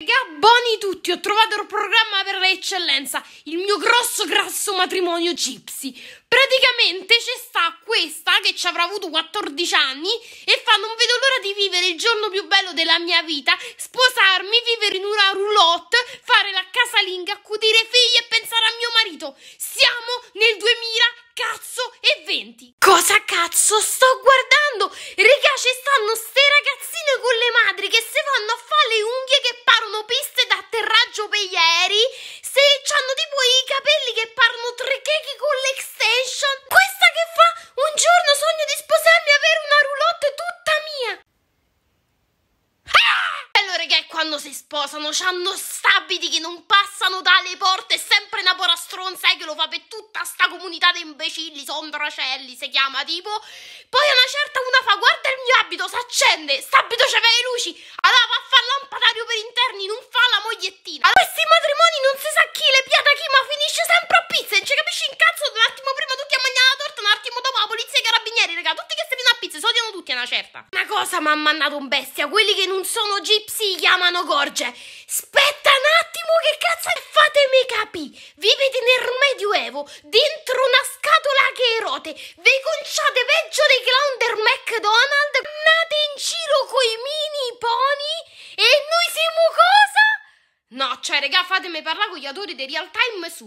Buoni tutti, ho trovato il programma per l'eccellenza, il mio grosso grasso matrimonio gypsy. Praticamente c'è sta questa che ci avrà avuto 14 anni e fa non vedo l'ora di vivere il giorno più bello della mia vita, sposarmi, vivere in una roulotte, fare la casalinga, accudire figli e pensare a mio marito. Siamo nel 2000 cazzo e 20. Cosa cazzo sto guardando? Regà, ci stanno stessi. quando si sposano c'hanno stabili che non passano dalle porte, è sempre una pora stronza eh, che lo fa per tutta sta comunità di imbecilli, sondracelli si chiama tipo. Poi una certa una fa guarda il mio abito, si accende, st'abito c'aveva le luci, allora va a fare lampadario per interni, non fa la mogliettina. Allora questi matrimoni non si sa chi le piata chi, ma finisce sempre a pizza, non ci capisci in cazzo un attimo prima tutti a mangiare la torta, un attimo dopo la polizia e i carabinieri, raga, tutti che si a pizza, si odiano tutti a una certa. Una cosa mi ha mandato un bestia, quelli che non sono gips chiamano Gorge. Aspetta un attimo che cazzo è? fatemi capire. Vivete nel Medioevo, dentro una scatola che erote. Vi conciate peggio dei clown del McDonald. Andate in giro coi mini pony e noi siamo cosa? No, cioè, regà, fatemi parlare con gli autori di Real Time su.